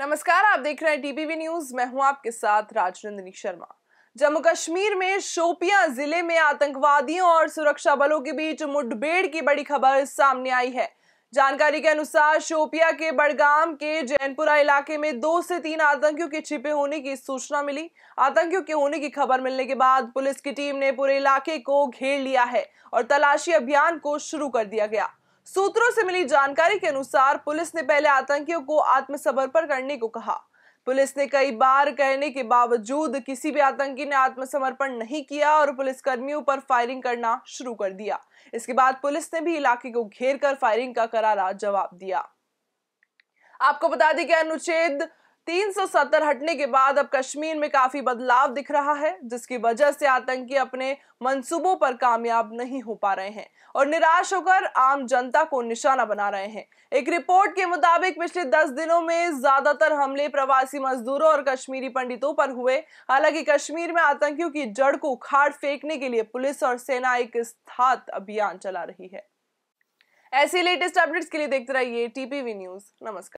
नमस्कार आप देख रहे हैं टीबीवी न्यूज मैं हूं आपके साथ राजनंदनी शर्मा जम्मू कश्मीर में शोपिया जिले में आतंकवादियों और सुरक्षा बलों के बीच मुठभेड़ की बड़ी खबर सामने आई है जानकारी के अनुसार शोपिया के बड़गाम के जैनपुरा इलाके में दो से तीन आतंकियों के छिपे होने की सूचना मिली आतंकियों के होने की खबर मिलने के बाद पुलिस की टीम ने पूरे इलाके को घेर लिया है और तलाशी अभियान को शुरू कर दिया गया सूत्रों से मिली जानकारी के अनुसार पुलिस ने पहले आतंकियों को आत्मसमर्पण करने को कहा पुलिस ने कई बार कहने के बावजूद किसी भी आतंकी ने आत्मसमर्पण नहीं किया और पुलिसकर्मियों पर फायरिंग करना शुरू कर दिया इसके बाद पुलिस ने भी इलाके को घेर कर फायरिंग का करारा जवाब दिया आपको बता दें कि अनुच्छेद 370 हटने के बाद अब कश्मीर में काफी बदलाव दिख रहा है जिसकी वजह से आतंकी अपने मंसूबों पर कामयाब नहीं हो पा रहे हैं और निराश होकर आम जनता को निशाना बना रहे हैं एक रिपोर्ट के मुताबिक पिछले 10 दिनों में ज्यादातर हमले प्रवासी मजदूरों और कश्मीरी पंडितों पर हुए हालांकि कश्मीर में आतंकियों की जड़ को उखाड़ फेंकने के लिए पुलिस और सेना एक स्थात अभियान चला रही है ऐसी लेटेस्ट अपडेट्स के लिए देखते रहिए टीपीवी न्यूज नमस्कार